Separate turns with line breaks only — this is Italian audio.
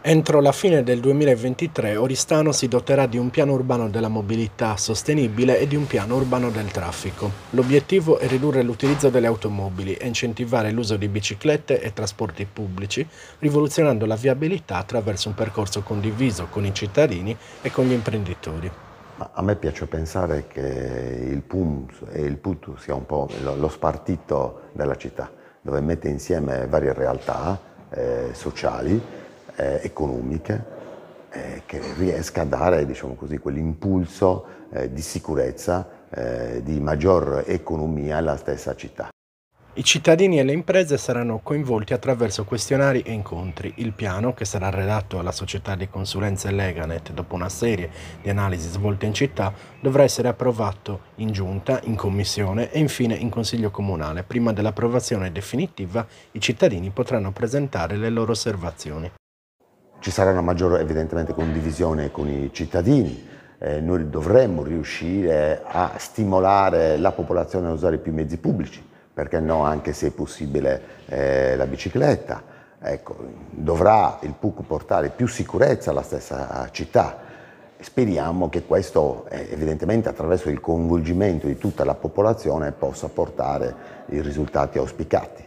Entro la fine del 2023 Oristano si doterà di un piano urbano della mobilità sostenibile e di un piano urbano del traffico. L'obiettivo è ridurre l'utilizzo delle automobili e incentivare l'uso di biciclette e trasporti pubblici, rivoluzionando la viabilità attraverso un percorso condiviso con i cittadini e con gli imprenditori.
A me piace pensare che il PUM e il PUTU sia un po' lo spartito della città, dove mette insieme varie realtà eh, sociali eh, economiche eh, che riesca a dare diciamo così, quell'impulso eh, di sicurezza, eh, di maggior economia alla stessa città.
I cittadini e le imprese saranno coinvolti attraverso questionari e incontri. Il piano, che sarà redatto alla società di consulenze Leganet dopo una serie di analisi svolte in città, dovrà essere approvato in giunta, in commissione e infine in consiglio comunale. Prima dell'approvazione definitiva i cittadini potranno presentare le loro osservazioni.
Ci sarà una maggiore evidentemente condivisione con i cittadini, eh, noi dovremmo riuscire a stimolare la popolazione a usare più mezzi pubblici, perché no anche se è possibile eh, la bicicletta. Ecco, dovrà il PUC portare più sicurezza alla stessa città. Speriamo che questo, eh, evidentemente attraverso il coinvolgimento di tutta la popolazione, possa portare i risultati auspicati.